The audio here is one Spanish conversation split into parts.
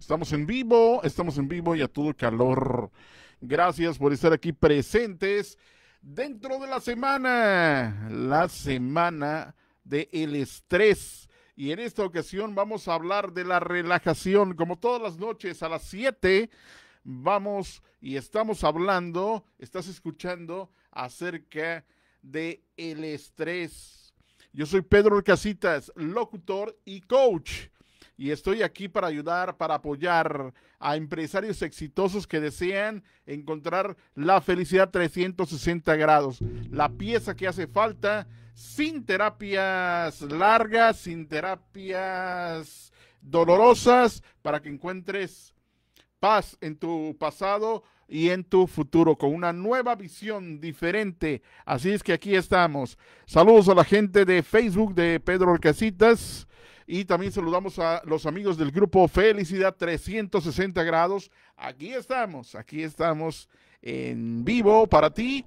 Estamos en vivo, estamos en vivo y a todo calor. Gracias por estar aquí presentes dentro de la semana, la semana de el estrés. Y en esta ocasión vamos a hablar de la relajación. Como todas las noches a las 7, vamos y estamos hablando, estás escuchando acerca de el estrés. Yo soy Pedro Casitas, locutor y coach y estoy aquí para ayudar, para apoyar a empresarios exitosos que desean encontrar la felicidad 360 grados, la pieza que hace falta sin terapias largas, sin terapias dolorosas, para que encuentres paz en tu pasado y en tu futuro, con una nueva visión diferente. Así es que aquí estamos. Saludos a la gente de Facebook de Pedro Alcasitas. Y también saludamos a los amigos del grupo Felicidad 360 grados. Aquí estamos, aquí estamos en vivo para ti.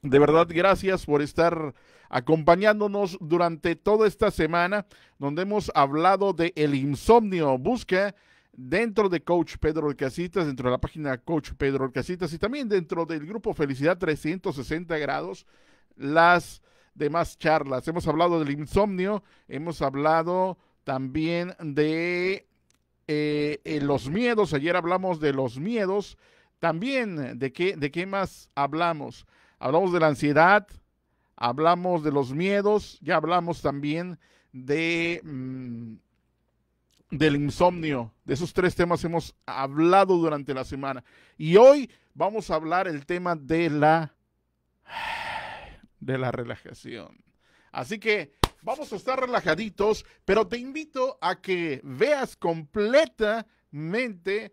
De verdad, gracias por estar acompañándonos durante toda esta semana donde hemos hablado de el insomnio. Busca dentro de Coach Pedro Casitas, dentro de la página Coach Pedro Casitas y también dentro del grupo Felicidad 360 grados las de más charlas. Hemos hablado del insomnio, hemos hablado también de eh, eh, los miedos. Ayer hablamos de los miedos. También, ¿de qué, ¿de qué más hablamos? Hablamos de la ansiedad, hablamos de los miedos, ya hablamos también de... Mm, del insomnio. De esos tres temas hemos hablado durante la semana. Y hoy vamos a hablar el tema de la de la relajación. Así que vamos a estar relajaditos, pero te invito a que veas completamente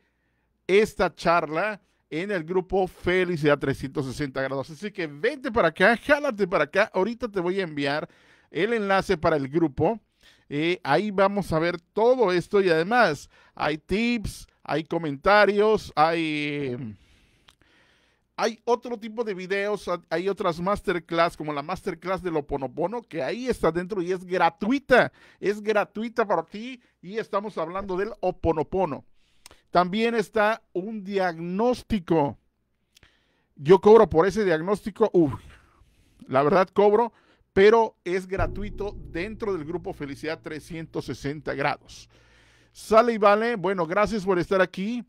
esta charla en el grupo Felicidad 360 grados. Así que vente para acá, jálate para acá. Ahorita te voy a enviar el enlace para el grupo. Eh, ahí vamos a ver todo esto y además hay tips, hay comentarios, hay eh, hay otro tipo de videos, hay otras masterclass, como la masterclass del Oponopono, que ahí está dentro y es gratuita. Es gratuita para ti y estamos hablando del Oponopono. También está un diagnóstico. Yo cobro por ese diagnóstico, la verdad cobro, pero es gratuito dentro del grupo Felicidad 360 grados. Sale y vale, bueno, gracias por estar aquí.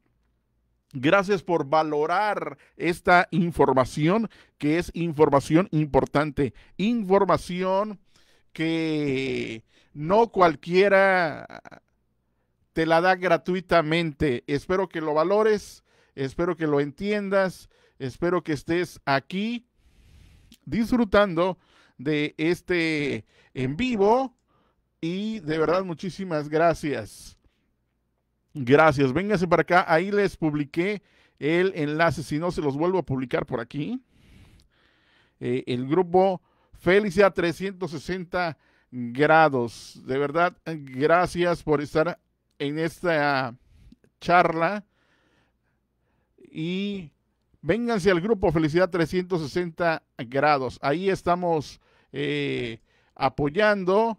Gracias por valorar esta información, que es información importante, información que no cualquiera te la da gratuitamente. Espero que lo valores, espero que lo entiendas, espero que estés aquí disfrutando de este en vivo y de verdad muchísimas gracias. Gracias. Vénganse para acá. Ahí les publiqué el enlace. Si no, se los vuelvo a publicar por aquí. Eh, el grupo Felicidad 360 grados. De verdad, gracias por estar en esta charla. Y vénganse al grupo Felicidad 360 grados. Ahí estamos eh, apoyando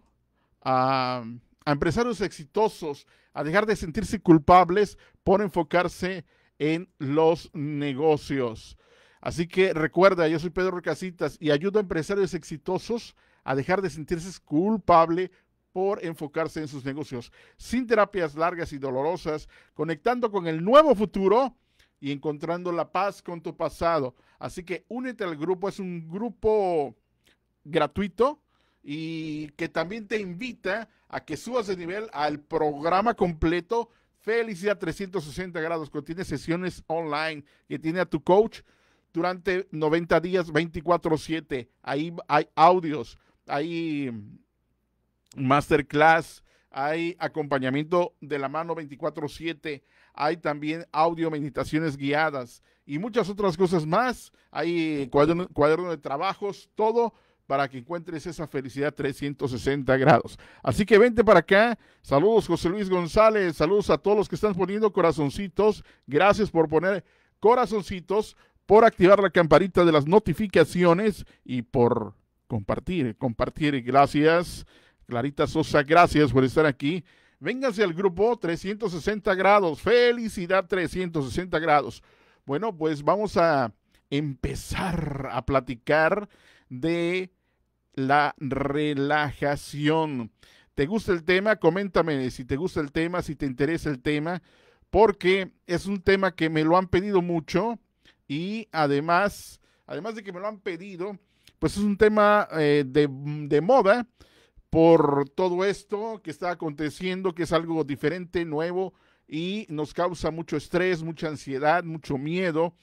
a, a empresarios exitosos a dejar de sentirse culpables por enfocarse en los negocios. Así que recuerda, yo soy Pedro Casitas y ayudo a empresarios exitosos a dejar de sentirse culpable por enfocarse en sus negocios, sin terapias largas y dolorosas, conectando con el nuevo futuro y encontrando la paz con tu pasado. Así que únete al grupo, es un grupo gratuito y que también te invita a que subas de nivel al programa completo. Felicidad 360 grados, que tiene sesiones online que tiene a tu coach durante 90 días, 24/7. Ahí hay audios, hay masterclass, hay acompañamiento de la mano 24/7, hay también audio, meditaciones guiadas y muchas otras cosas más. Hay cuaderno, cuaderno de trabajos, todo para que encuentres esa felicidad 360 grados. Así que vente para acá. Saludos José Luis González, saludos a todos los que están poniendo corazoncitos. Gracias por poner corazoncitos, por activar la campanita de las notificaciones y por compartir, compartir. Gracias. Clarita Sosa, gracias por estar aquí. Vénganse al grupo 360 grados. Felicidad 360 grados. Bueno, pues vamos a empezar a platicar de la relajación. ¿Te gusta el tema? Coméntame si te gusta el tema, si te interesa el tema, porque es un tema que me lo han pedido mucho y además, además de que me lo han pedido, pues es un tema eh, de, de moda por todo esto que está aconteciendo, que es algo diferente, nuevo y nos causa mucho estrés, mucha ansiedad, mucho miedo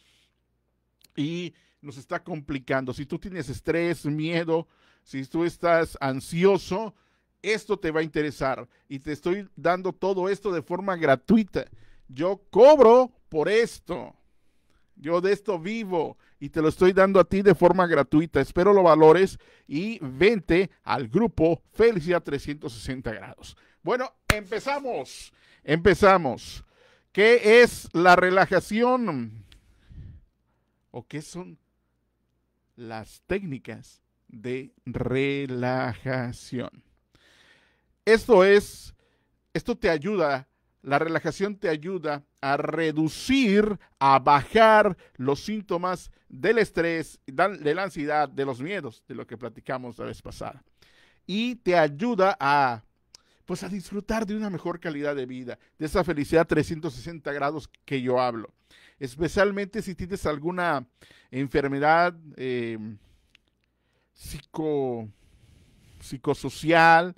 y nos está complicando. Si tú tienes estrés, miedo, si tú estás ansioso, esto te va a interesar y te estoy dando todo esto de forma gratuita. Yo cobro por esto. Yo de esto vivo y te lo estoy dando a ti de forma gratuita. Espero lo valores y vente al grupo Felicidad 360 grados. Bueno, empezamos. Empezamos. ¿Qué es la relajación? ¿O qué son las técnicas de relajación. Esto es, esto te ayuda, la relajación te ayuda a reducir, a bajar los síntomas del estrés, de la ansiedad, de los miedos, de lo que platicamos la vez pasada. Y te ayuda a, pues, a disfrutar de una mejor calidad de vida, de esa felicidad 360 grados que yo hablo. Especialmente si tienes alguna enfermedad, eh, psico, psicosocial,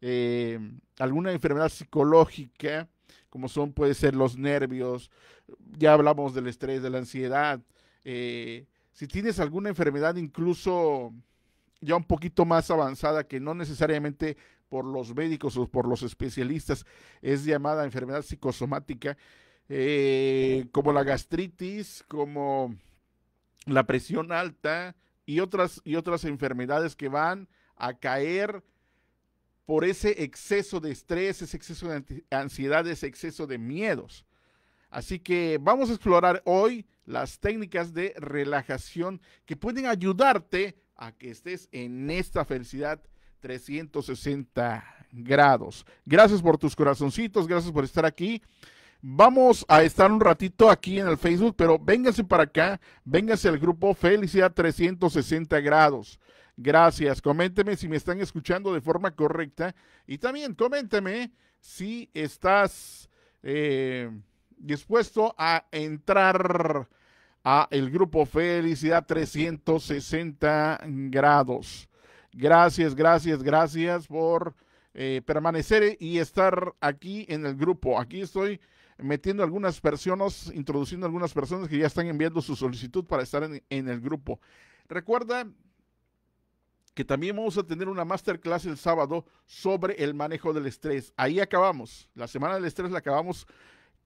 eh, alguna enfermedad psicológica, como son puede ser los nervios, ya hablamos del estrés, de la ansiedad, eh, si tienes alguna enfermedad incluso ya un poquito más avanzada que no necesariamente por los médicos o por los especialistas es llamada enfermedad psicosomática, eh, como la gastritis, como la presión alta, y otras, y otras enfermedades que van a caer por ese exceso de estrés, ese exceso de ansiedad, ese exceso de miedos. Así que vamos a explorar hoy las técnicas de relajación que pueden ayudarte a que estés en esta felicidad 360 grados. Gracias por tus corazoncitos, gracias por estar aquí. Vamos a estar un ratito aquí en el Facebook, pero véngase para acá, véngase al grupo Felicidad 360 grados. Gracias. Coménteme si me están escuchando de forma correcta y también coménteme si estás eh, dispuesto a entrar a el grupo Felicidad 360 grados. Gracias, gracias, gracias por eh, permanecer y estar aquí en el grupo. Aquí estoy metiendo algunas personas, introduciendo algunas personas que ya están enviando su solicitud para estar en, el grupo. Recuerda que también vamos a tener una masterclass el sábado sobre el manejo del estrés. Ahí acabamos. La semana del estrés la acabamos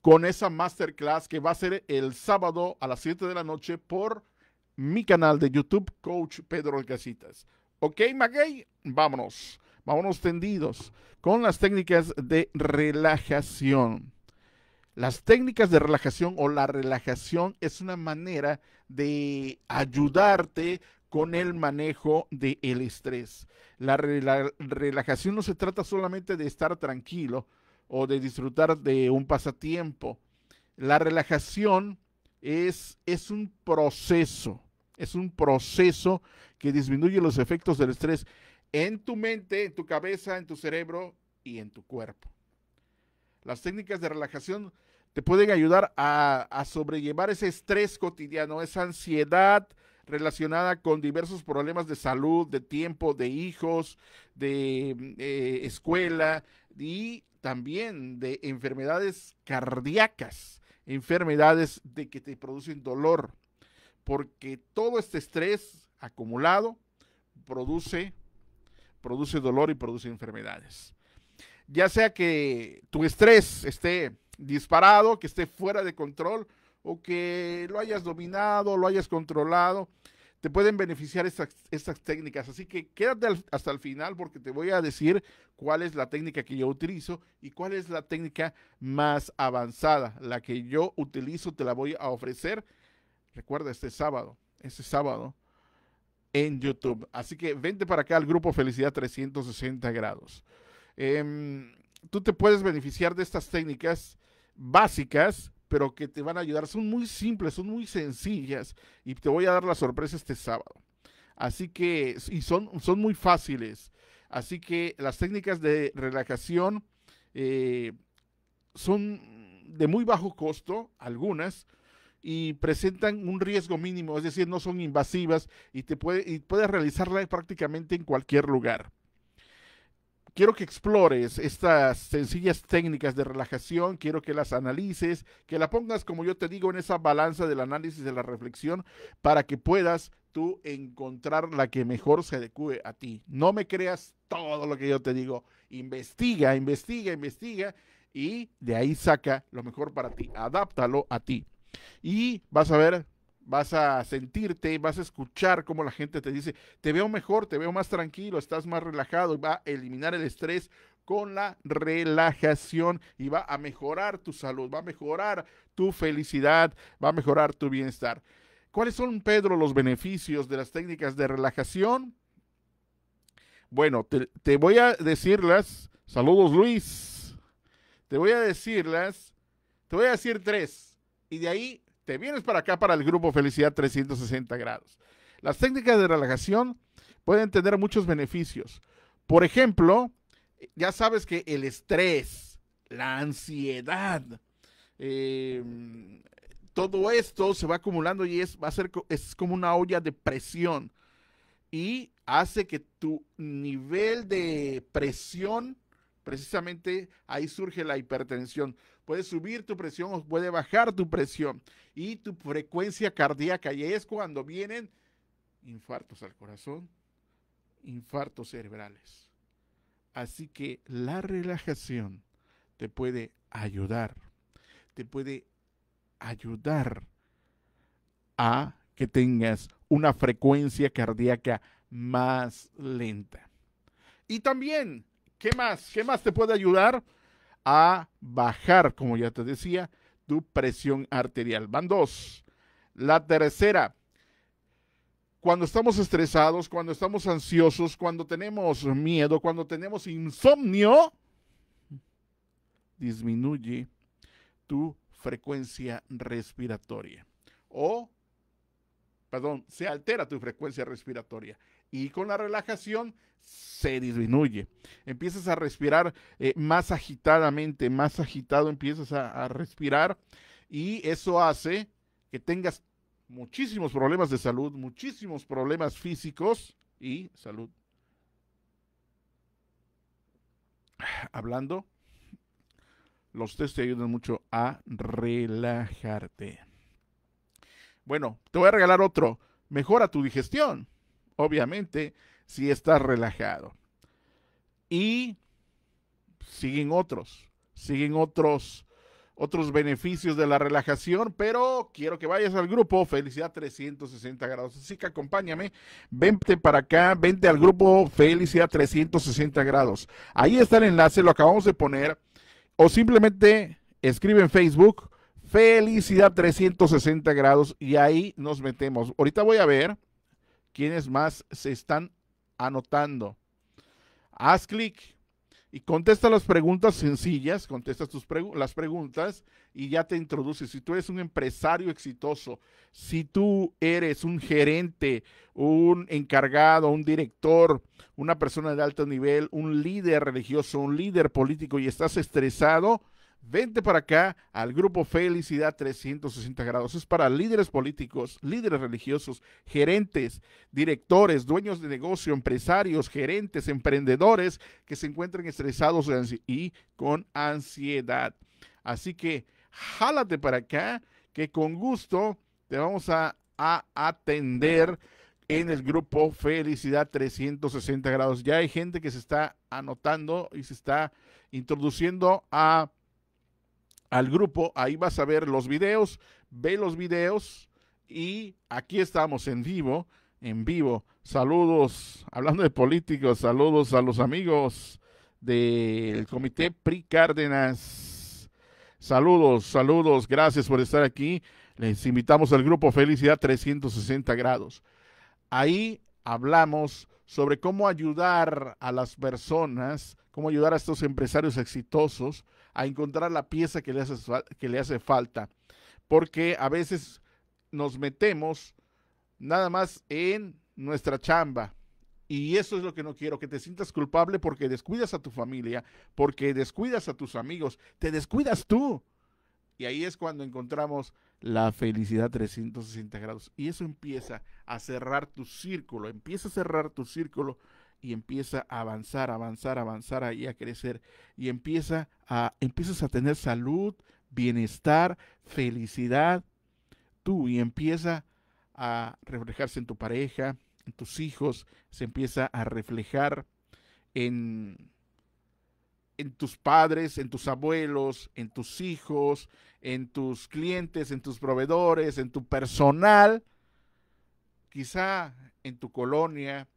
con esa masterclass que va a ser el sábado a las 7 de la noche por mi canal de YouTube, Coach Pedro Alcacitas. ¿Ok, Maguey? Vámonos. Vámonos tendidos con las técnicas de relajación. Las técnicas de relajación o la relajación es una manera de ayudarte con el manejo del estrés. La, relajación no se trata solamente de estar tranquilo o de disfrutar de un pasatiempo. La relajación es, es un proceso, es un proceso que disminuye los efectos del estrés en tu mente, en tu cabeza, en tu cerebro y en tu cuerpo. Las técnicas de relajación te pueden ayudar a, sobrellevar ese estrés cotidiano, esa ansiedad relacionada con diversos problemas de salud, de tiempo, de hijos, de mm, eh, escuela y también de enfermedades cardíacas, enfermedades de que te producen dolor, porque todo este estrés acumulado produce produce dolor y produce enfermedades. Ya sea que tu estrés esté disparado, que esté fuera de control o que lo hayas dominado, lo hayas controlado. Te pueden beneficiar estas, técnicas. Así que quédate hasta el final porque te voy a decir cuál es la técnica que yo utilizo y cuál es la técnica más avanzada. La que yo utilizo te la voy a ofrecer. Recuerda, este sábado, este sábado en YouTube. Así que vente para acá al grupo Felicidad 360 grados. Em, tú te puedes beneficiar de estas técnicas básicas, pero que te van a ayudar. Son muy simples, son muy sencillas y te voy a dar la sorpresa este sábado. Así que, y son, son muy fáciles. Así que las técnicas de relajación eh, son de muy bajo costo, algunas, y presentan un riesgo mínimo, es decir, no son invasivas y, te puede, y puedes realizarla prácticamente en cualquier lugar quiero que explores estas sencillas técnicas de relajación, quiero que las analices, que la pongas, como yo te digo, en esa balanza del análisis de la reflexión para que puedas tú encontrar la que mejor se adecue a ti. No me creas todo lo que yo te digo. Investiga, investiga, investiga y de ahí saca lo mejor para ti. Adáptalo a ti. Y vas a ver vas a sentirte, vas a escuchar cómo la gente te dice, te veo mejor, te veo más tranquilo, estás más relajado, va a eliminar el estrés con la relajación y va a mejorar tu salud, va a mejorar tu felicidad, va a mejorar tu bienestar. ¿Cuáles son, Pedro, los beneficios de las técnicas de relajación? Bueno, te, voy a decirlas. Saludos, Luis. Te voy a decirlas. Te voy a decir tres. Y de ahí te vienes para acá para el grupo Felicidad 360 grados. Las técnicas de relajación pueden tener muchos beneficios. Por ejemplo, ya sabes que el estrés, la ansiedad, em, todo esto se va acumulando y es, va a ser, es como una olla de presión y hace que tu nivel de presión, precisamente ahí surge la hipertensión puede subir tu presión o puede bajar tu presión y tu frecuencia cardíaca. Y es cuando vienen infartos al corazón, infartos cerebrales. Así que la relajación te puede ayudar, te puede ayudar a que tengas una frecuencia cardíaca más lenta. Y también, ¿qué más? ¿Qué más te puede ayudar? a bajar, como ya te decía, tu presión arterial. Van dos. La tercera, cuando estamos estresados, cuando estamos ansiosos, cuando tenemos miedo, cuando tenemos insomnio, disminuye tu frecuencia respiratoria. O, perdón, se altera tu frecuencia respiratoria y con la relajación se disminuye. Empiezas a respirar eh, más agitadamente, más agitado empiezas a, a respirar y eso hace que tengas muchísimos problemas de salud, muchísimos problemas físicos y salud. Hablando, los test te ayudan mucho a relajarte. Bueno, te voy a regalar otro. Mejora tu digestión obviamente, si estás relajado. Y siguen otros, siguen otros, otros beneficios de la relajación, pero quiero que vayas al grupo Felicidad 360 grados. Así que acompáñame, vente para acá, vente al grupo Felicidad 360 grados. Ahí está el enlace, lo acabamos de poner, o simplemente escribe en Facebook Felicidad 360 grados y ahí nos metemos. Ahorita voy a ver quienes más se están anotando. Haz clic y contesta las preguntas sencillas, contesta tus las preguntas y ya te introduces. Si tú eres un empresario exitoso, si tú eres un gerente, un encargado, un director, una persona de alto nivel, un líder religioso, un líder político y estás estresado, Vente para acá al grupo Felicidad 360 grados. Es para líderes políticos, líderes religiosos, gerentes, directores, dueños de negocio, empresarios, gerentes, emprendedores que se encuentren estresados y con ansiedad. Así que jálate para acá, que con gusto te vamos a, a atender en el grupo Felicidad 360 grados. Ya hay gente que se está anotando y se está introduciendo a al grupo, ahí vas a ver los videos, ve los videos y aquí estamos en vivo, en vivo. Saludos, hablando de políticos, saludos a los amigos del Comité PRI Cárdenas. Saludos, saludos, gracias por estar aquí. Les invitamos al grupo Felicidad 360 grados. Ahí hablamos sobre cómo ayudar a las personas, cómo ayudar a estos empresarios exitosos a encontrar la pieza que le hace, que le hace falta. Porque a veces nos metemos nada más en nuestra chamba. Y eso es lo que no quiero, que te sientas culpable porque descuidas a tu familia, porque descuidas a tus amigos, te descuidas tú. Y ahí es cuando encontramos la felicidad 360 grados. Y eso empieza a cerrar tu círculo, empieza a cerrar tu círculo y empieza a avanzar, avanzar, avanzar y a crecer. Y empieza a, empiezas a tener salud, bienestar, felicidad. Tú y empieza a reflejarse en tu pareja, en tus hijos, se empieza a reflejar en, en tus padres, en tus abuelos, en tus hijos, en tus clientes, en tus proveedores, en tu personal, quizá en tu colonia,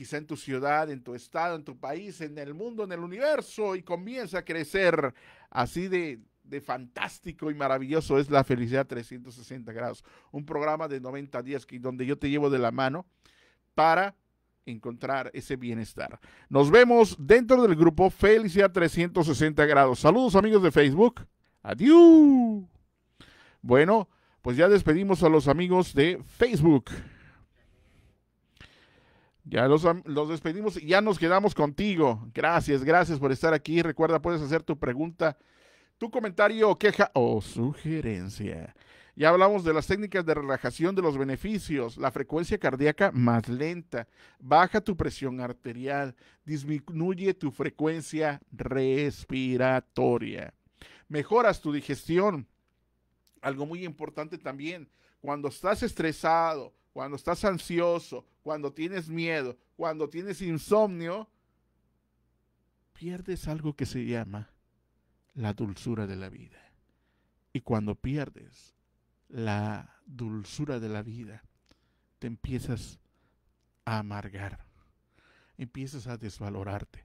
quizá en tu ciudad, en tu estado, en tu país, en el mundo, en el universo, y comienza a crecer así de, fantástico y maravilloso es la felicidad 360 grados. Un programa de 90 días que, donde yo te llevo de la mano para encontrar ese bienestar. Nos vemos dentro del grupo Felicidad 360 grados. Saludos amigos de Facebook. Adiós. Bueno, pues ya despedimos a los amigos de Facebook. Ya los, despedimos y ya nos quedamos contigo. Gracias, gracias por estar aquí. Recuerda, puedes hacer tu pregunta, tu comentario, queja o sugerencia. Ya hablamos de las técnicas de relajación de los beneficios, la frecuencia cardíaca más lenta, baja tu presión arterial, disminuye tu frecuencia respiratoria, mejoras tu digestión. Algo muy importante también, cuando estás estresado, cuando estás ansioso, cuando tienes miedo, cuando tienes insomnio, pierdes algo que se llama la dulzura de la vida. Y cuando pierdes la dulzura de la vida, te empiezas a amargar, empiezas a desvalorarte.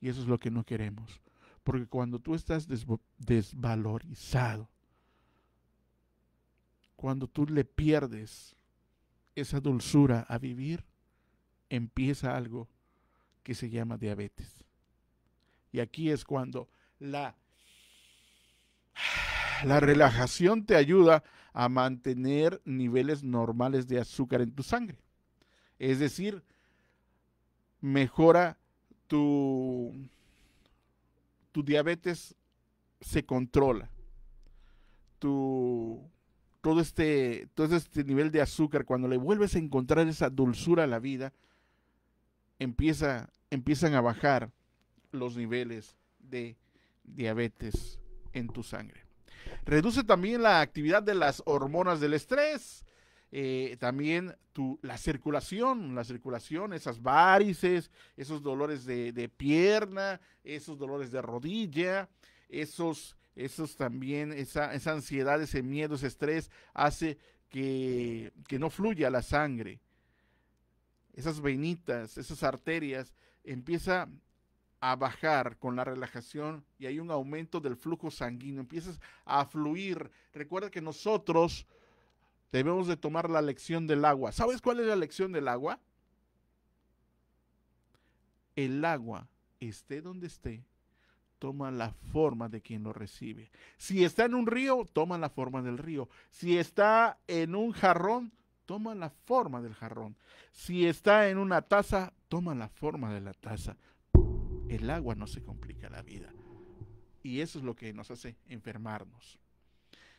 Y eso es lo que no queremos. Porque cuando tú estás desvalorizado, cuando tú le pierdes esa dulzura a vivir, empieza algo que se llama diabetes. Y aquí es cuando la, la relajación te ayuda a mantener niveles normales de azúcar en tu sangre. Es decir, mejora tu, tu diabetes, se controla. Tu todo este, todo este nivel de azúcar, cuando le vuelves a encontrar esa dulzura a la vida, empieza, empiezan a bajar los niveles de diabetes en tu sangre. Reduce también la actividad de las hormonas del estrés, eh, también tu, la circulación, la circulación, esas varices, esos dolores de, de pierna, esos dolores de rodilla, esos esos también, esa, esa ansiedad, ese miedo, ese estrés hace que, que no fluya la sangre. Esas venitas, esas arterias, empieza a bajar con la relajación y hay un aumento del flujo sanguíneo, empiezas a fluir. Recuerda que nosotros debemos de tomar la lección del agua. ¿Sabes cuál es la lección del agua? El agua, esté donde esté, toma la forma de quien lo recibe. Si está en un río, toma la forma del río. Si está en un jarrón, toma la forma del jarrón. Si está en una taza, toma la forma de la taza. El agua no se complica la vida. Y eso es lo que nos hace enfermarnos.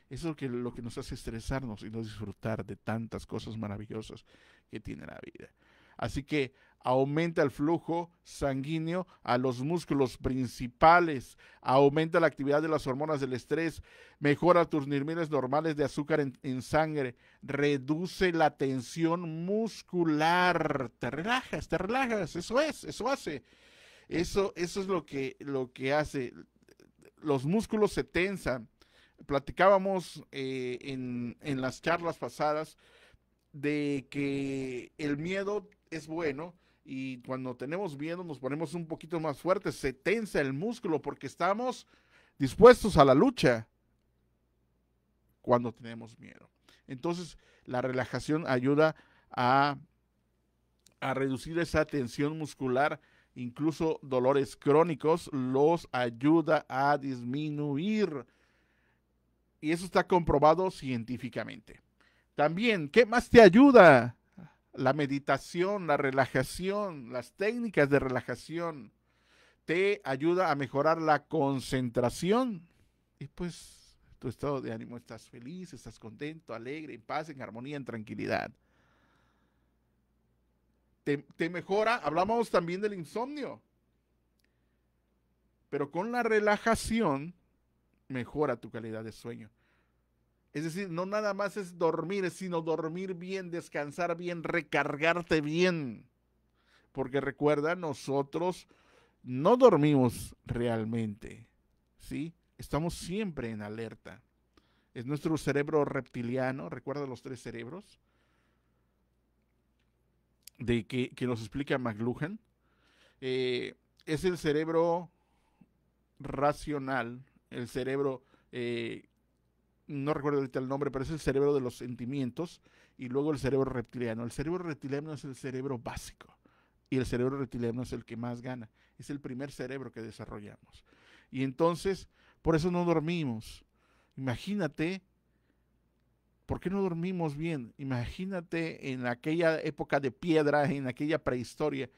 Eso es lo que, nos hace estresarnos y no disfrutar de tantas cosas maravillosas que tiene la vida. Así que aumenta el flujo sanguíneo a los músculos principales, aumenta la actividad de las hormonas del estrés, mejora tus niveles normales de azúcar en, sangre, reduce la tensión muscular, te relajas, te relajas, eso es, eso hace. Eso, eso es lo que, lo que hace. Los músculos se tensan. Platicábamos eh, en, en las charlas pasadas de que el miedo es bueno y cuando tenemos miedo nos ponemos un poquito más fuertes, se tensa el músculo porque estamos dispuestos a la lucha cuando tenemos miedo. Entonces, la relajación ayuda a, a reducir esa tensión muscular, incluso dolores crónicos los ayuda a disminuir. Y eso está comprobado científicamente. También, ¿qué más te ayuda? la meditación, la relajación, las técnicas de relajación, te ayuda a mejorar la concentración y pues tu estado de ánimo, estás feliz, estás contento, alegre, en paz, en armonía, en tranquilidad. Te, te mejora, hablamos también del insomnio, pero con la relajación mejora tu calidad de sueño. Es decir, no nada más es dormir, sino dormir bien, descansar bien, recargarte bien. Porque recuerda, nosotros no dormimos realmente, ¿sí? Estamos siempre en alerta. Es nuestro cerebro reptiliano, recuerda los tres cerebros, de que, nos explica McLuhan. Eh, es el cerebro racional, el cerebro eh, no recuerdo ahorita el nombre, pero es el cerebro de los sentimientos y luego el cerebro reptiliano. El cerebro reptiliano es el cerebro básico y el cerebro reptiliano es el que más gana. Es el primer cerebro que desarrollamos. Y entonces, por eso no dormimos. Imagínate, ¿por qué no dormimos bien? Imagínate en aquella época de piedra, en aquella prehistoria,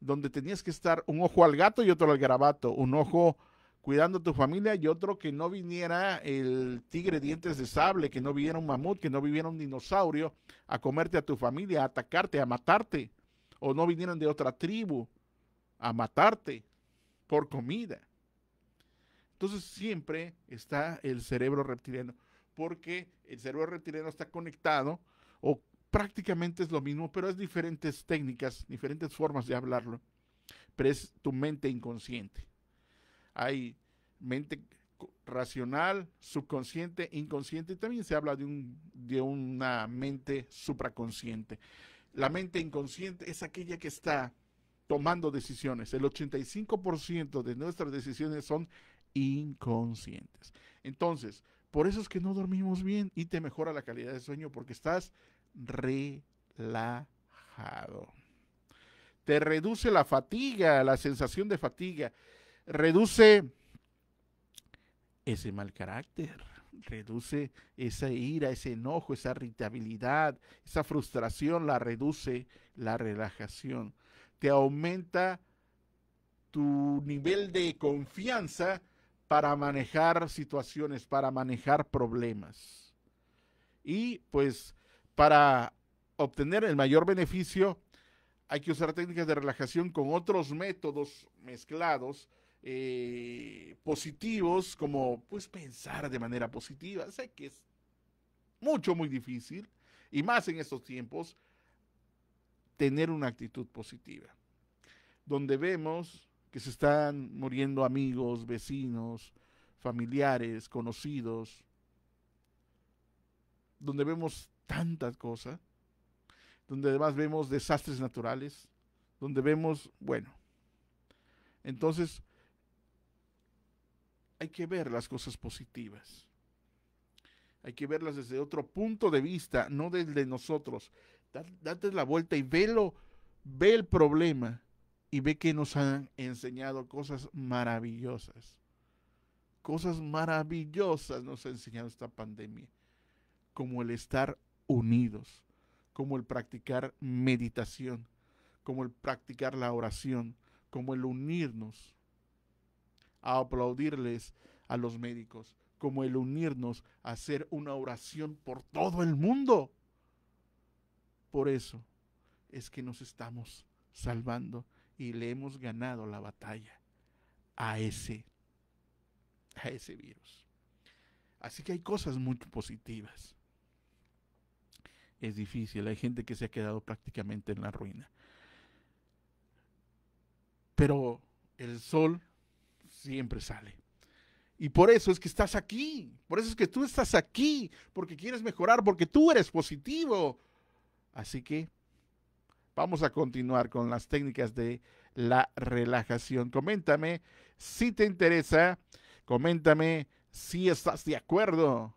donde tenías que estar un ojo al gato y otro al garabato, un ojo cuidando a tu familia y otro que no viniera el tigre dientes de sable, que no viniera un mamut, que no viniera un dinosaurio a comerte a tu familia, a atacarte, a matarte, o no vinieran de otra tribu a matarte por comida. Entonces siempre está el cerebro reptiliano, porque el cerebro reptiliano está conectado o prácticamente es lo mismo, pero es diferentes técnicas, diferentes formas de hablarlo, pero es tu mente inconsciente hay mente racional, subconsciente, inconsciente, y también se habla de, un, de una mente supraconsciente. La mente inconsciente es aquella que está tomando decisiones. El 85% de nuestras decisiones son inconscientes. Entonces, por eso es que no dormimos bien y te mejora la calidad de sueño porque estás relajado. Te reduce la fatiga, la sensación de fatiga reduce ese mal carácter, reduce esa ira, ese enojo, esa irritabilidad, esa frustración, la reduce la relajación. Te aumenta tu nivel de confianza para manejar situaciones, para manejar problemas. Y pues para obtener el mayor beneficio hay que usar técnicas de relajación con otros métodos mezclados eh, positivos, como pues pensar de manera positiva. Sé que es mucho, muy difícil, y más en estos tiempos, tener una actitud positiva, donde vemos que se están muriendo amigos, vecinos, familiares, conocidos, donde vemos tantas cosas, donde además vemos desastres naturales, donde vemos, bueno, entonces hay que ver las cosas positivas. Hay que verlas desde otro punto de vista, no desde nosotros. Date la vuelta y velo, ve el problema y ve que nos han enseñado cosas maravillosas. Cosas maravillosas nos ha enseñado esta pandemia, como el estar unidos, como el practicar meditación, como el practicar la oración, como el unirnos, a aplaudirles a los médicos, como el unirnos a hacer una oración por todo el mundo. Por eso es que nos estamos salvando y le hemos ganado la batalla a ese a ese virus. Así que hay cosas muy positivas. Es difícil, hay gente que se ha quedado prácticamente en la ruina. Pero el sol siempre sale. Y por eso es que estás aquí, por eso es que tú estás aquí, porque quieres mejorar, porque tú eres positivo. Así que vamos a continuar con las técnicas de la relajación. Coméntame si te interesa, coméntame si estás de acuerdo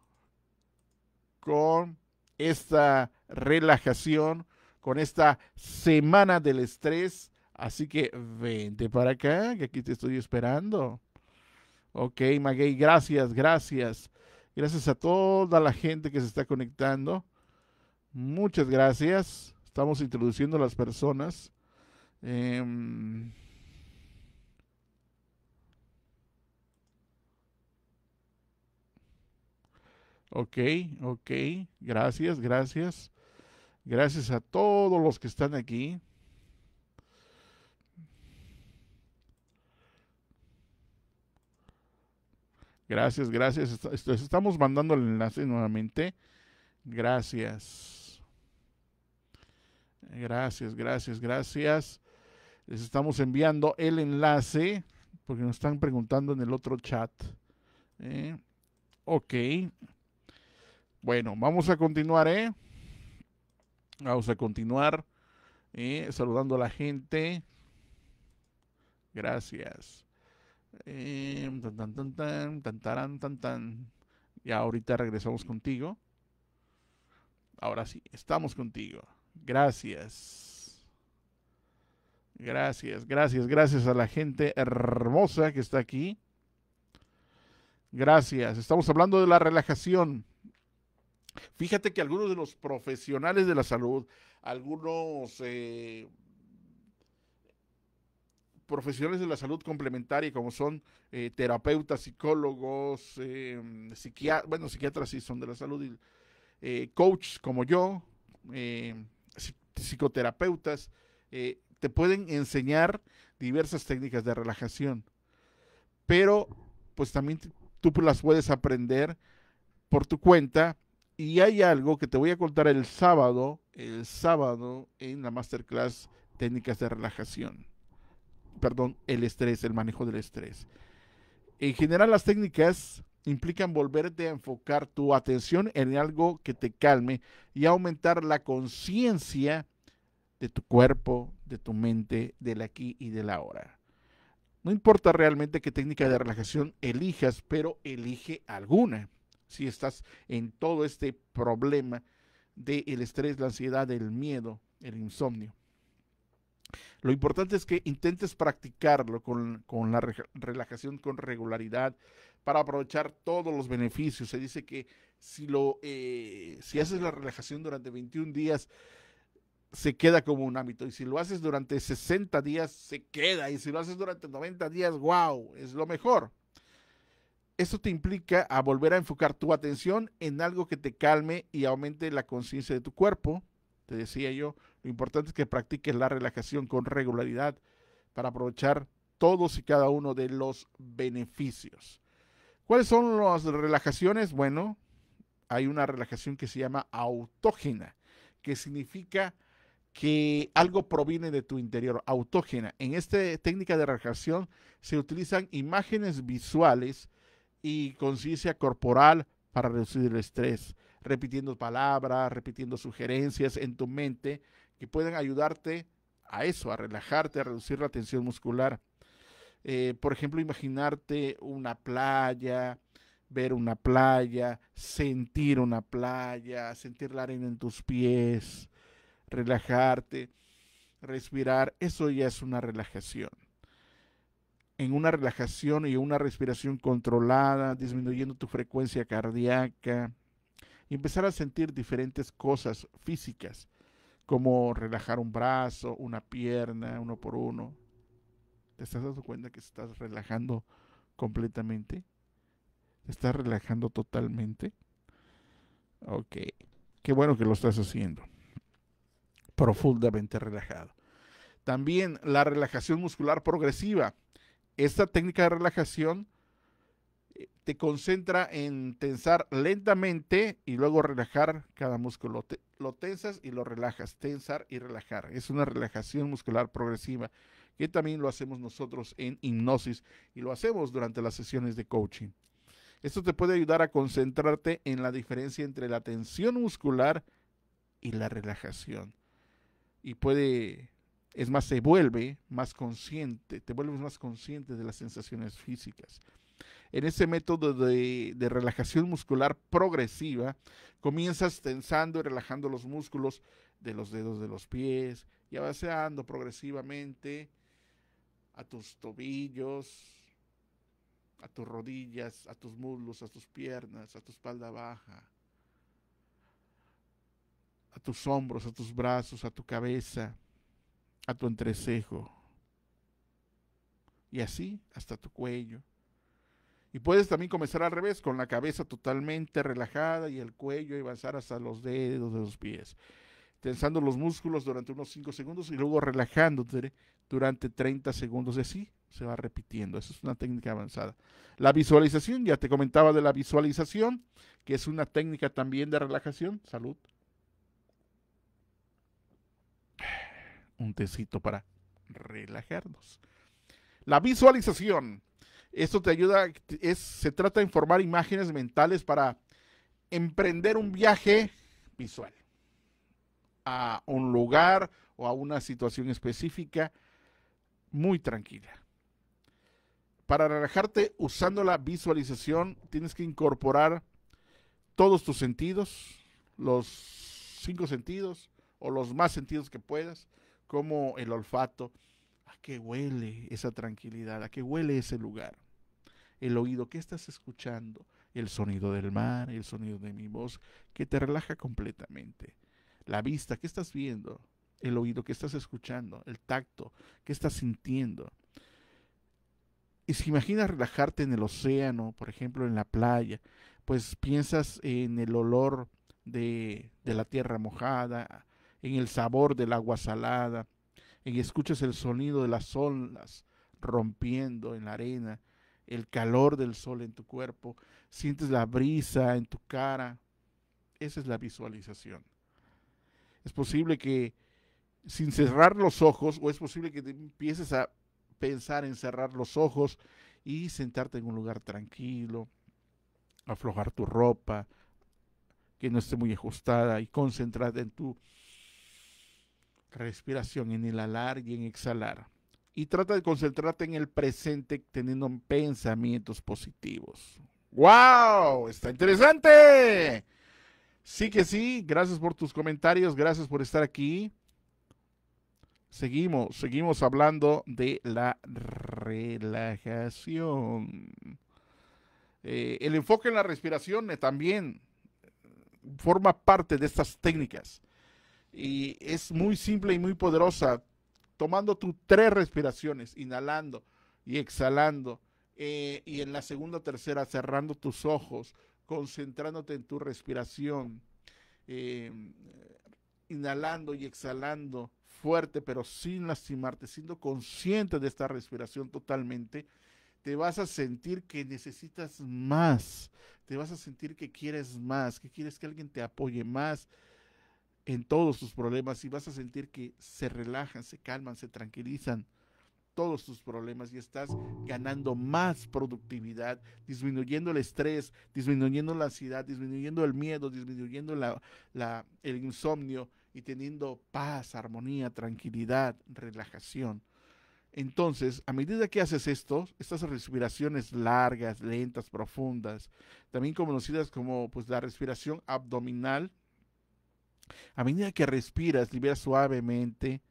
con esta relajación, con esta semana del estrés Así que vente para acá, que aquí te estoy esperando. Ok, Maguey, gracias, gracias. Gracias a toda la gente que se está conectando. Muchas gracias. Estamos introduciendo a las personas. Em, ok, ok. Gracias, gracias. Gracias a todos los que están aquí. Gracias, gracias. Estamos mandando el enlace nuevamente. Gracias. Gracias, gracias, gracias. Les estamos enviando el enlace porque nos están preguntando en el otro chat. Eh, ok. Bueno, vamos a continuar, ¿eh? Vamos a continuar eh, saludando a la gente. Gracias. Em, ya ahorita regresamos contigo. Ahora sí, estamos contigo. Gracias. Gracias, gracias, gracias a la gente hermosa que está aquí. Gracias. Estamos hablando de la relajación. Fíjate que algunos de los profesionales de la salud, algunos eh, profesionales de la salud complementaria como son eh, terapeutas, psicólogos, em, psiquiatras, bueno, psiquiatras sí son de la salud, eh, coaches como yo, em, psicoterapeutas, eh, te pueden enseñar diversas técnicas de relajación, pero pues también tú pues, las puedes aprender por tu cuenta y hay algo que te voy a contar el sábado, el sábado en la masterclass técnicas de relajación perdón, el estrés, el manejo del estrés. En general las técnicas implican volverte a enfocar tu atención en algo que te calme y aumentar la conciencia de tu cuerpo, de tu mente, del aquí y del ahora. No importa realmente qué técnica de relajación elijas, pero elige alguna. Si estás en todo este problema del estrés, la ansiedad, el miedo, el insomnio. Lo importante es que intentes practicarlo con, la relajación con regularidad para aprovechar todos los beneficios. Se dice que si, lo, eh, si haces la relajación durante 21 días, se queda como un hábito. Y si lo haces durante 60 días, se queda. Y si lo haces durante 90 días, wow, es lo mejor. Esto te implica a volver a enfocar tu atención en algo que te calme y aumente la conciencia de tu cuerpo, te decía yo, lo importante es que practiques la relajación con regularidad para aprovechar todos y cada uno de los beneficios. ¿Cuáles son las relajaciones? Bueno, hay una relajación que se llama autógena, que significa que algo proviene de tu interior, autógena. En esta técnica de relajación se utilizan imágenes visuales y conciencia corporal para reducir el estrés repitiendo palabras, repitiendo sugerencias en tu mente que puedan ayudarte a eso, a relajarte, a reducir la tensión muscular. Eh, por ejemplo, imaginarte una playa, ver una playa, sentir una playa, sentir la arena en tus pies, relajarte, respirar, eso ya es una relajación. En una relajación y una respiración controlada, disminuyendo tu frecuencia cardíaca, y empezar a sentir diferentes cosas físicas, como relajar un brazo, una pierna, uno por uno. ¿Te estás dando cuenta que estás relajando completamente? ¿Te estás relajando totalmente? Ok. Qué bueno que lo estás haciendo. Profundamente relajado. También la relajación muscular progresiva. Esta técnica de relajación te concentra en tensar lentamente y luego relajar cada músculo. lo tensas y lo relajas, tensar y relajar. Es una relajación muscular progresiva que también lo hacemos nosotros en hipnosis y lo hacemos durante las sesiones de coaching. Esto te puede ayudar a concentrarte en la diferencia entre la tensión muscular y la relajación. Y puede, es más, se vuelve más consciente, te vuelves más consciente de las sensaciones físicas en ese método de, relajación muscular progresiva, comienzas tensando y relajando los músculos de los dedos de los pies y avanzando progresivamente a tus tobillos, a tus rodillas, a tus muslos, a tus piernas, a tu espalda baja, a tus hombros, a tus brazos, a tu cabeza, a tu entrecejo. Y así hasta tu cuello. Y puedes también comenzar al revés, con la cabeza totalmente relajada y el cuello y avanzar hasta los dedos de los pies, tensando los músculos durante unos 5 segundos y luego relajándote durante 30 segundos. Y así se va repitiendo. Esa es una técnica avanzada. La visualización, ya te comentaba de la visualización, que es una técnica también de relajación. Salud. Un tecito para relajarnos. La visualización esto te ayuda, es, se trata de formar imágenes mentales para emprender un viaje visual a un lugar o a una situación específica muy tranquila. Para relajarte usando la visualización tienes que incorporar todos tus sentidos, los cinco sentidos o los más sentidos que puedas, como el olfato. ¿A qué huele esa tranquilidad? ¿A qué huele ese lugar? el oído, ¿qué estás escuchando? El sonido del mar, el sonido de mi voz, que te relaja completamente. La vista, ¿qué estás viendo? El oído, ¿qué estás escuchando? El tacto, ¿qué estás sintiendo? Y si imaginas relajarte en el océano, por ejemplo, en la playa, pues piensas en el olor de, la tierra mojada, en el sabor del agua salada, y escuchas el sonido de las olas rompiendo en la arena, el calor del sol en tu cuerpo, sientes la brisa en tu cara. Esa es la visualización. Es posible que sin cerrar los ojos, o es posible que empieces a pensar en cerrar los ojos y sentarte en un lugar tranquilo, aflojar tu ropa, que no esté muy ajustada y concentrarte en tu respiración, en inhalar y en exhalar y trata de concentrarte en el presente teniendo pensamientos positivos. ¡Wow! Está interesante. Sí que sí, gracias por tus comentarios, gracias por estar aquí. Seguimos, seguimos hablando de la relajación. Eh, el enfoque en la respiración eh, también forma parte de estas técnicas y es muy simple y muy poderosa tomando tus tres respiraciones, inhalando y exhalando, eh, y en la segunda o tercera cerrando tus ojos, concentrándote en tu respiración, eh, inhalando y exhalando fuerte, pero sin lastimarte, siendo consciente de esta respiración totalmente, te vas a sentir que necesitas más, te vas a sentir que quieres más, que quieres que alguien te apoye más, en todos tus problemas y vas a sentir que se relajan, se calman, se tranquilizan todos tus problemas y estás ganando más productividad, disminuyendo el estrés, disminuyendo la ansiedad, disminuyendo el miedo, disminuyendo el insomnio y teniendo paz, armonía, tranquilidad, relajación. Entonces, a medida que haces esto, estas respiraciones largas, lentas, profundas, también conocidas como pues, la respiración abdominal, a medida que respiras, libera suavemente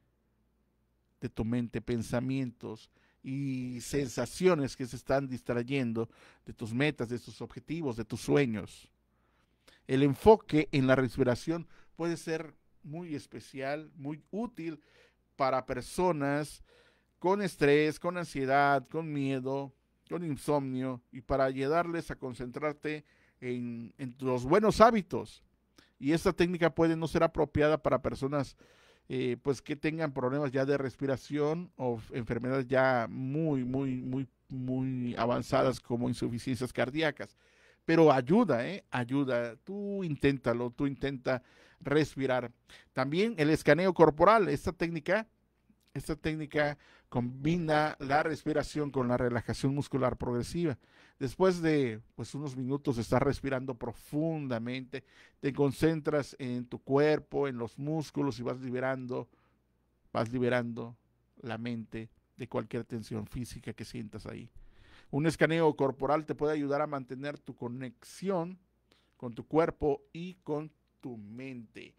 de tu mente pensamientos y sensaciones que se están distrayendo de tus metas, de tus objetivos, de tus sueños. El enfoque en la respiración puede ser muy especial, muy útil para personas con estrés, con ansiedad, con miedo, con insomnio y para ayudarles a concentrarte en, en los buenos hábitos y esta técnica puede no ser apropiada para personas eh, pues que tengan problemas ya de respiración o enfermedades ya muy, muy, muy, muy avanzadas como insuficiencias cardíacas. Pero ayuda, ¿eh? Ayuda. Tú inténtalo, tú intenta respirar. También el escaneo corporal, esta técnica esta técnica combina la respiración con la relajación muscular progresiva. Después de pues, unos minutos estás respirando profundamente, te concentras en tu cuerpo, en los músculos y vas liberando, vas liberando la mente de cualquier tensión física que sientas ahí. Un escaneo corporal te puede ayudar a mantener tu conexión con tu cuerpo y con tu mente.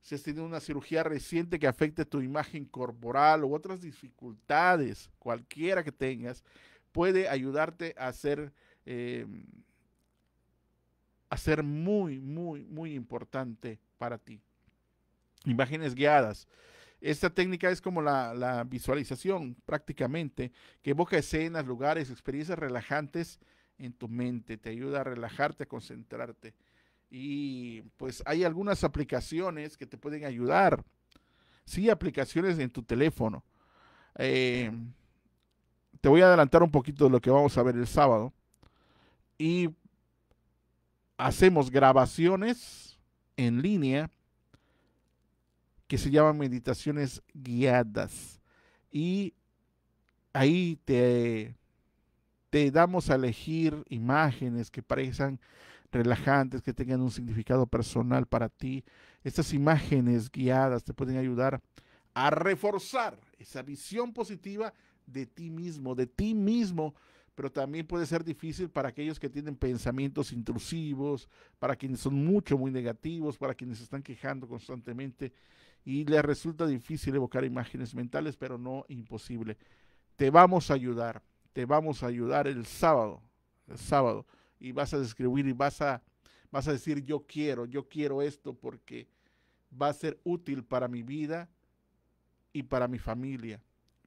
Si has tenido una cirugía reciente que afecte tu imagen corporal u otras dificultades, cualquiera que tengas, puede ayudarte a ser, eh, a ser muy, muy, muy importante para ti. Imágenes guiadas. Esta técnica es como la, visualización prácticamente, que evoca escenas, lugares, experiencias relajantes en tu mente, te ayuda a relajarte, a concentrarte. Y pues hay algunas aplicaciones que te pueden ayudar. Sí, aplicaciones en tu teléfono. Eh, te voy a adelantar un poquito de lo que vamos a ver el sábado. Y hacemos grabaciones en línea que se llaman meditaciones guiadas. Y ahí te, te damos a elegir imágenes que parezcan relajantes, que tengan un significado personal para ti. Estas imágenes guiadas te pueden ayudar a reforzar esa visión positiva de ti mismo, de ti mismo, pero también puede ser difícil para aquellos que tienen pensamientos intrusivos, para quienes son mucho, muy negativos, para quienes se están quejando constantemente y les resulta difícil evocar imágenes mentales, pero no imposible. Te vamos a ayudar, te vamos a ayudar el sábado, el sábado, y vas a describir y vas a, vas a decir yo quiero, yo quiero esto porque va a ser útil para mi vida y para mi familia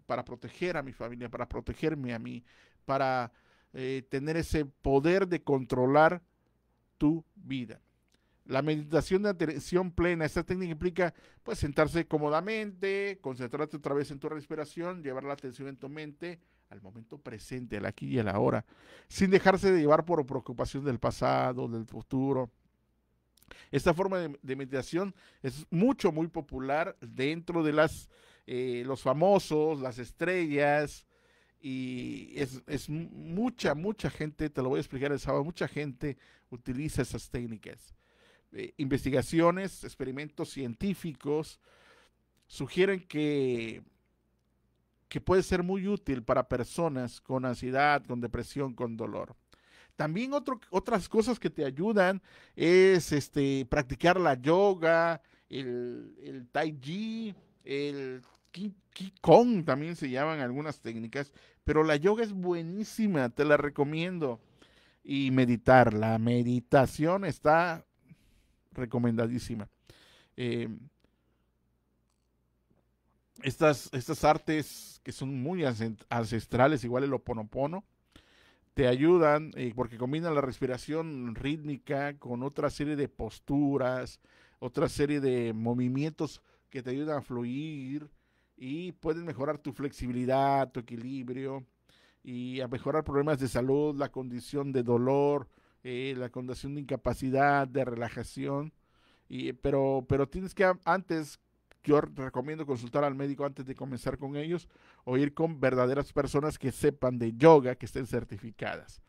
para proteger a mi familia, para protegerme a mí, para eh, tener ese poder de controlar tu vida. La meditación de atención plena, esta técnica implica pues sentarse cómodamente, concentrarte otra vez en tu respiración, llevar la atención en tu mente al momento presente, al aquí y al ahora, sin dejarse de llevar por preocupación del pasado, del futuro. Esta forma de meditación es mucho, muy popular dentro de las eh, los famosos, las estrellas, y es, mucha, mucha gente, te lo voy a explicar el sábado, mucha gente utiliza esas técnicas. Eh, investigaciones, experimentos científicos sugieren que, que puede ser muy útil para personas con ansiedad, con depresión, con dolor. También otro, otras cosas que te ayudan es este, practicar la yoga, el, el tai chi, el Kikong también se llaman algunas técnicas, pero la yoga es buenísima, te la recomiendo. Y meditar, la meditación está recomendadísima. Em, estas, estas artes que son muy ancestrales, igual el oponopono, te ayudan eh, porque combinan la respiración rítmica con otra serie de posturas, otra serie de movimientos que te ayudan a fluir, y pueden mejorar tu flexibilidad, tu equilibrio y a mejorar problemas de salud, la condición de dolor, eh, la condición de incapacidad, de relajación. pero, pero tienes que antes, yo recomiendo consultar al médico antes de comenzar con ellos o ir con verdaderas personas que sepan de yoga, que estén certificadas.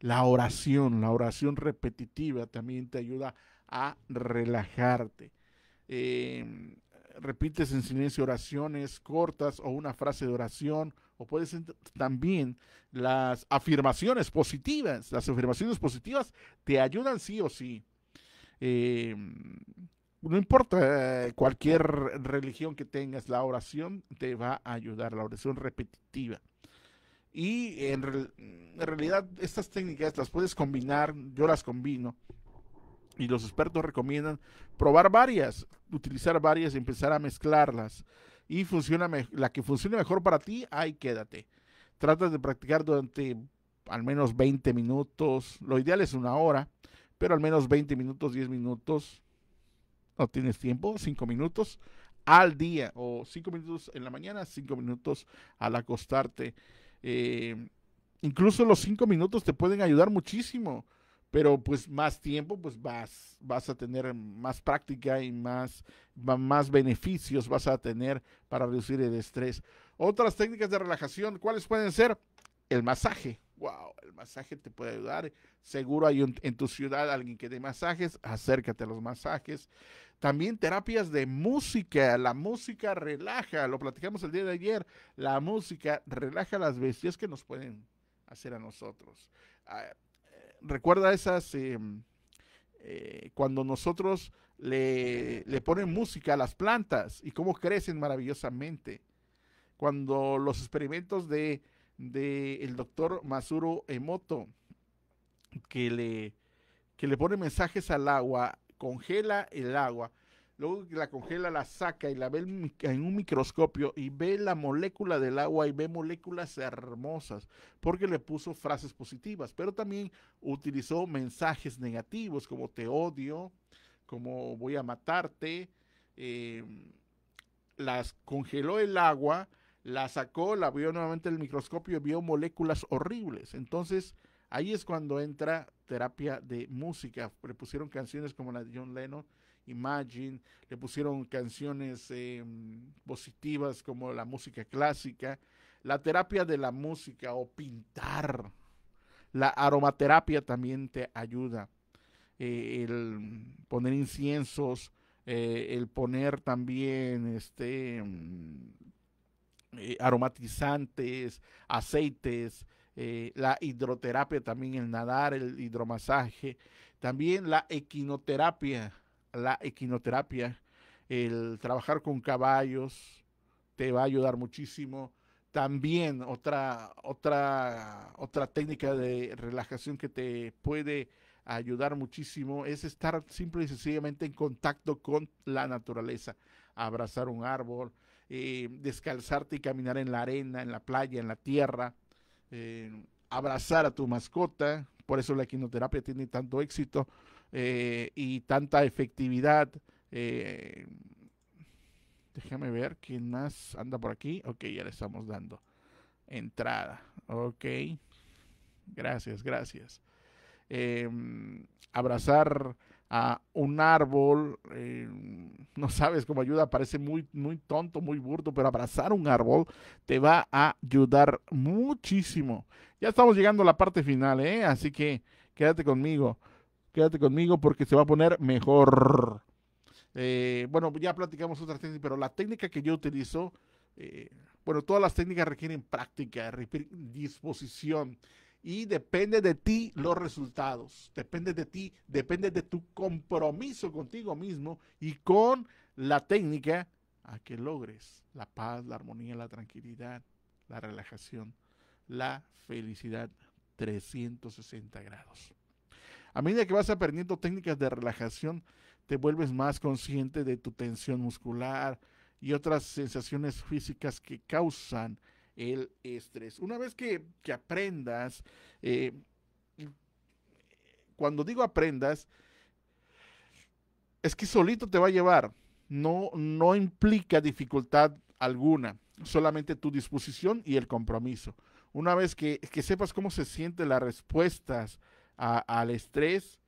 La oración, la oración repetitiva también te ayuda a relajarte. Eh, repites en silencio oraciones cortas o una frase de oración, o puedes también las afirmaciones positivas. Las afirmaciones positivas te ayudan sí o sí. Eh, no importa eh, cualquier religión que tengas, la oración te va a ayudar, la oración repetitiva. Y en, en realidad estas técnicas las puedes combinar, yo las combino y los expertos recomiendan probar varias, utilizar varias y empezar a mezclarlas. Y funciona la que funcione mejor para ti, ahí quédate. Trata de practicar durante al menos 20 minutos. Lo ideal es una hora, pero al menos 20 minutos, 10 minutos. No tienes tiempo, 5 minutos al día o 5 minutos en la mañana, 5 minutos al acostarte. Eh, incluso los 5 minutos te pueden ayudar muchísimo pero pues más tiempo, pues vas, vas a tener más práctica y más, más beneficios vas a tener para reducir el estrés. Otras técnicas de relajación, ¿cuáles pueden ser? El masaje. Wow, el masaje te puede ayudar. Seguro hay en tu ciudad alguien que dé masajes, acércate a los masajes. También terapias de música. La música relaja, lo platicamos el día de ayer. La música relaja las bestias que nos pueden hacer a nosotros. Ah, recuerda esas, em, eh, cuando nosotros le, ponen música a las plantas y cómo crecen maravillosamente. Cuando los experimentos de, el doctor Masuro Emoto, que le, que le pone mensajes al agua, congela el agua luego la congela, la saca y la ve en un microscopio y ve la molécula del agua y ve moléculas hermosas, porque le puso frases positivas, pero también utilizó mensajes negativos como te odio, como voy a matarte. Em, las congeló el agua, la sacó, la vio nuevamente el microscopio y vio moléculas horribles. Entonces, ahí es cuando entra terapia de música. Le pusieron canciones como la de John Lennon Imagine, le pusieron canciones em, positivas como la música clásica, la terapia de la música o pintar, la aromaterapia también te ayuda, eh, el poner inciensos, eh, el poner también este em, eh, aromatizantes, aceites, la hidroterapia, también el nadar, el hidromasaje, también la equinoterapia, la equinoterapia, el trabajar con caballos, te va a ayudar muchísimo. También otra, otra, otra técnica de relajación que te puede ayudar muchísimo es estar simple y sencillamente en contacto con la naturaleza, abrazar un árbol, eh, descalzarte y caminar en la arena, en la playa, en la tierra, eh, abrazar a tu mascota, por eso la equinoterapia tiene tanto éxito, eh, y tanta efectividad. Eh, déjame ver quién más anda por aquí. Ok, ya le estamos dando entrada. Ok. Gracias, gracias. Em, abrazar a un árbol, em, no sabes cómo ayuda, parece muy, muy tonto, muy burdo, pero abrazar un árbol te va a ayudar muchísimo. Ya estamos llegando a la parte final, ¿eh? así que quédate conmigo. Quédate conmigo porque se va a poner mejor. Eh, bueno, ya platicamos otras técnicas, pero la técnica que yo utilizo, eh, bueno, todas las técnicas requieren práctica, disposición y depende de ti los resultados, depende de ti, depende de tu compromiso contigo mismo y con la técnica a que logres la paz, la armonía, la tranquilidad, la relajación, la felicidad 360 grados. A medida que vas aprendiendo técnicas de relajación, te vuelves más consciente de tu tensión muscular y otras sensaciones físicas que causan el estrés. Una vez que, aprendas, eh, cuando digo aprendas, es que solito te va a llevar. No, no implica dificultad alguna, solamente tu disposición y el compromiso. Una vez que, que sepas cómo se sienten las respuestas al estrés,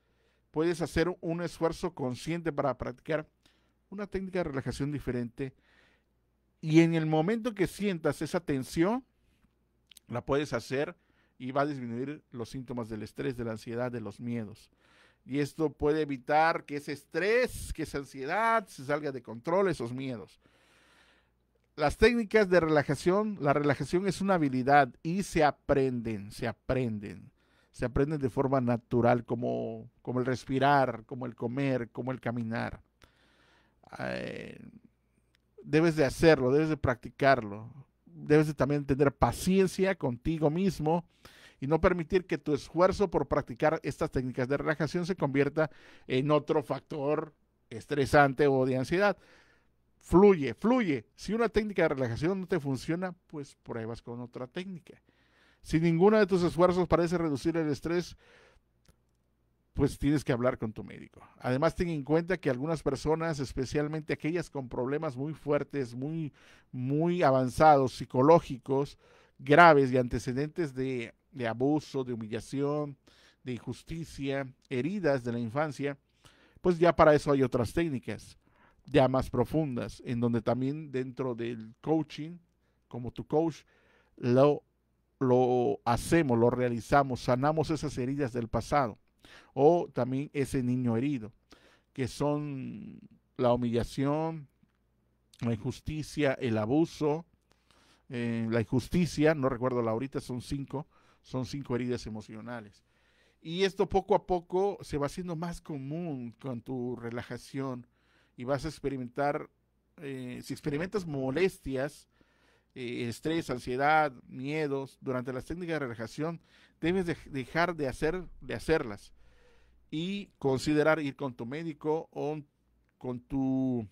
puedes hacer un esfuerzo consciente para practicar una técnica de relajación diferente. Y en el momento que sientas esa tensión, la puedes hacer y va a disminuir los síntomas del estrés, de la ansiedad, de los miedos. Y esto puede evitar que ese estrés, que esa ansiedad se salga de control, esos miedos. Las técnicas de relajación, la relajación es una habilidad y se aprenden, se aprenden se aprenden de forma natural, como, como el respirar, como el comer, como el caminar. Eh, debes de hacerlo, debes de practicarlo. Debes de también tener paciencia contigo mismo y no permitir que tu esfuerzo por practicar estas técnicas de relajación se convierta en otro factor estresante o de ansiedad. Fluye, fluye. Si una técnica de relajación no te funciona, pues pruebas con otra técnica. Si ninguno de tus esfuerzos parece reducir el estrés, pues tienes que hablar con tu médico. Además, ten en cuenta que algunas personas, especialmente aquellas con problemas muy fuertes, muy, muy avanzados, psicológicos, graves y antecedentes de abuso, de humillación, de injusticia, heridas de la infancia, pues ya para eso hay otras técnicas ya más profundas, en donde también dentro del coaching, como tu coach, lo lo hacemos, lo realizamos, sanamos esas heridas del pasado o también ese niño herido, que son la humillación, la injusticia, el abuso, eh, la injusticia, no recuerdo la ahorita, son cinco, son cinco heridas emocionales. Y esto poco a poco se va haciendo más común con tu relajación y vas a experimentar, eh, si experimentas molestias, eh, estrés, ansiedad, miedos, durante las técnicas de relajación, debes dejar de, hacer, de hacerlas y considerar ir con tu médico o con tu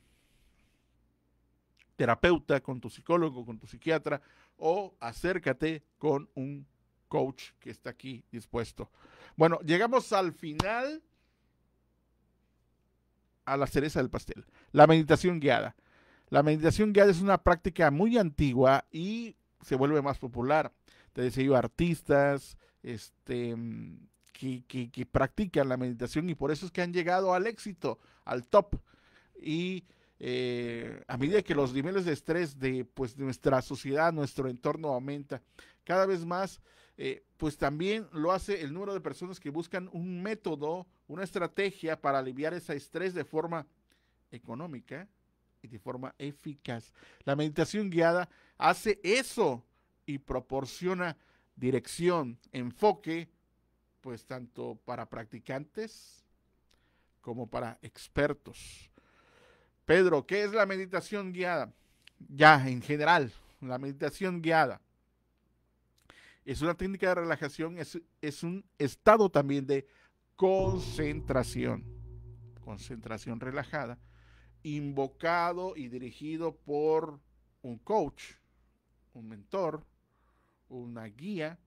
terapeuta, con tu psicólogo, con tu psiquiatra o acércate con un coach que está aquí dispuesto. Bueno, llegamos al final a la cereza del pastel, la meditación guiada. La meditación guiada es una práctica muy antigua y se vuelve más popular. Te decía yo, artistas este, mm, que, practican la meditación y por eso es que han llegado al éxito, al top. Y eh, a medida que los niveles de estrés de pues, nuestra sociedad, nuestro entorno aumenta, cada vez más, eh, pues también lo hace el número de personas que buscan un método, una estrategia para aliviar ese estrés de forma económica, y de forma eficaz. La meditación guiada hace eso y proporciona dirección, enfoque, pues tanto para practicantes como para expertos. Pedro, ¿qué es la meditación guiada? Ya, en general, la meditación guiada es una técnica de relajación, es, es un estado también de concentración, concentración relajada invocado y dirigido por un coach, un mentor, una guía,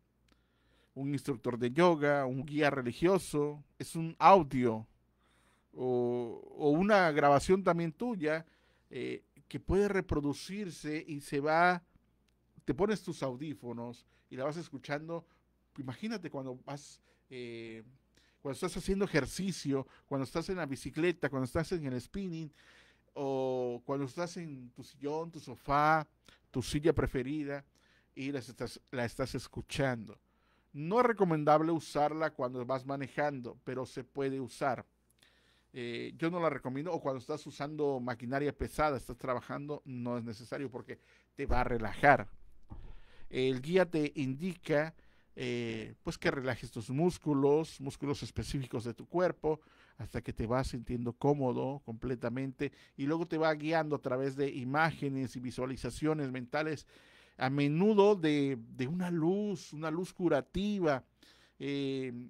un instructor de yoga, un guía religioso, es un audio o, una grabación también tuya eh, que puede reproducirse y se va, te pones tus audífonos y la vas escuchando. Imagínate cuando vas eh, cuando estás haciendo ejercicio, cuando estás en la bicicleta, cuando estás en el spinning, o cuando estás en tu sillón, tu sofá, tu silla preferida, y la estás escuchando. No es recomendable usarla cuando vas manejando, pero se puede usar. Eh, yo no la recomiendo, o cuando estás usando maquinaria pesada, estás trabajando, no es necesario porque te va a relajar. El guía te indica eh, pues que relajes tus músculos, músculos específicos de tu cuerpo, hasta que te vas sintiendo cómodo completamente y luego te va guiando a través de imágenes y visualizaciones mentales, a menudo de, una luz, una luz curativa, em,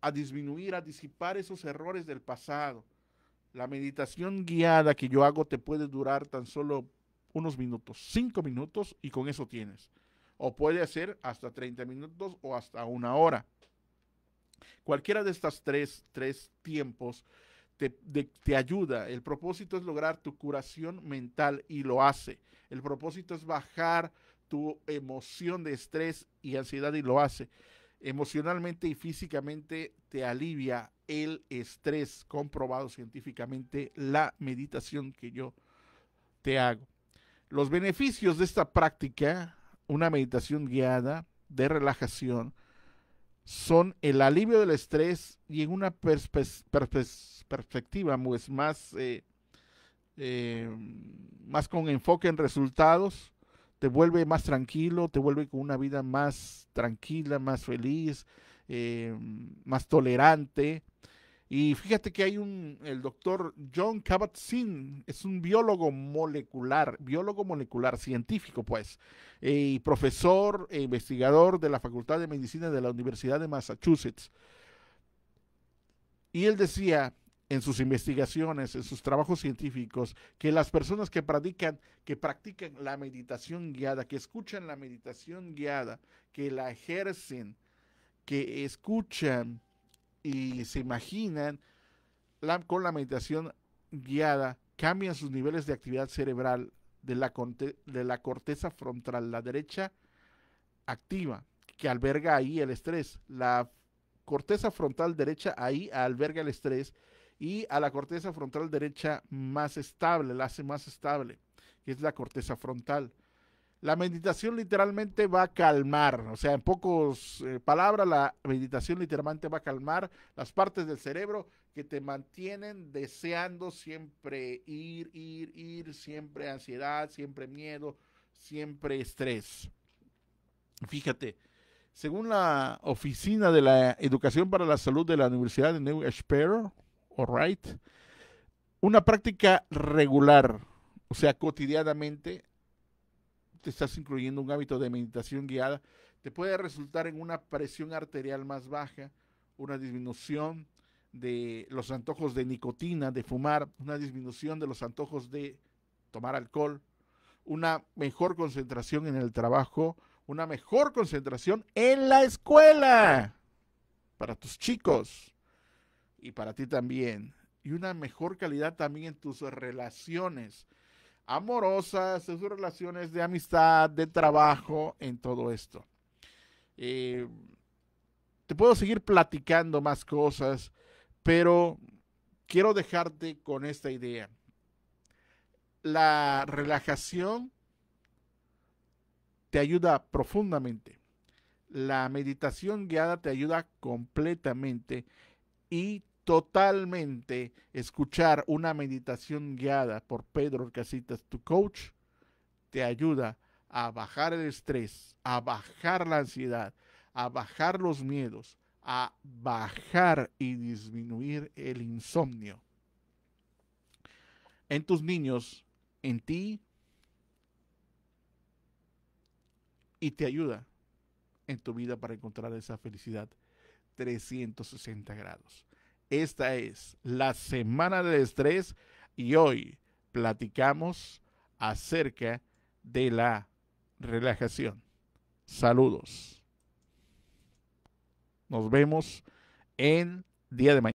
a disminuir, a disipar esos errores del pasado. La meditación guiada que yo hago te puede durar tan solo unos minutos, cinco minutos, y con eso tienes o puede ser hasta 30 minutos o hasta una hora. Cualquiera de estos tres, tiempos te, te, ayuda. El propósito es lograr tu curación mental y lo hace. El propósito es bajar tu emoción de estrés y ansiedad y lo hace. Emocionalmente y físicamente te alivia el estrés, comprobado científicamente la meditación que yo te hago. Los beneficios de esta práctica una meditación guiada de relajación son el alivio del estrés y en una perspectiva pues, más, eh, eh, más con enfoque en resultados, te vuelve más tranquilo, te vuelve con una vida más tranquila, más feliz, eh, más tolerante, y fíjate que hay un, el doctor John Kabat-Zinn, es un biólogo molecular, biólogo molecular, científico pues, eh, y profesor e investigador de la Facultad de Medicina de la Universidad de Massachusetts. Y él decía en sus investigaciones, en sus trabajos científicos, que las personas que practican, que practican la meditación guiada, que escuchan la meditación guiada, que la ejercen, que escuchan y se imaginan con la meditación guiada, cambian sus niveles de actividad cerebral de la, de la corteza frontal, la derecha activa, que alberga ahí el estrés. La corteza frontal derecha ahí alberga el estrés y a la corteza frontal derecha más estable, la hace más estable, que es la corteza frontal. La meditación literalmente va a calmar, o sea, en pocas eh, palabras, la meditación literalmente va a calmar las partes del cerebro que te mantienen deseando siempre ir, ir, ir, siempre ansiedad, siempre miedo, siempre estrés. Fíjate, según la Oficina de la Educación para la Salud de la Universidad de New right, una práctica regular, o sea, cotidianamente, te estás incluyendo un hábito de meditación guiada, te puede resultar en una presión arterial más baja, una disminución de los antojos de nicotina, de fumar, una disminución de los antojos de tomar alcohol, una mejor concentración en el trabajo, una mejor concentración en la escuela para tus chicos y para ti también, y una mejor calidad también en tus relaciones amorosas, en sus relaciones de amistad, de trabajo, en todo esto. Eh, te puedo seguir platicando más cosas, pero quiero dejarte con esta idea. La relajación te ayuda profundamente. La meditación guiada te ayuda completamente y totalmente escuchar una meditación guiada por Pedro Casitas, tu coach, te ayuda a bajar el estrés, a bajar la ansiedad, a bajar los miedos, a bajar y disminuir el insomnio. En tus niños, en ti, y te ayuda en tu vida para encontrar esa felicidad 360 grados. Esta es la semana del estrés y hoy platicamos acerca de la relajación. Saludos. Nos vemos en día de mañana.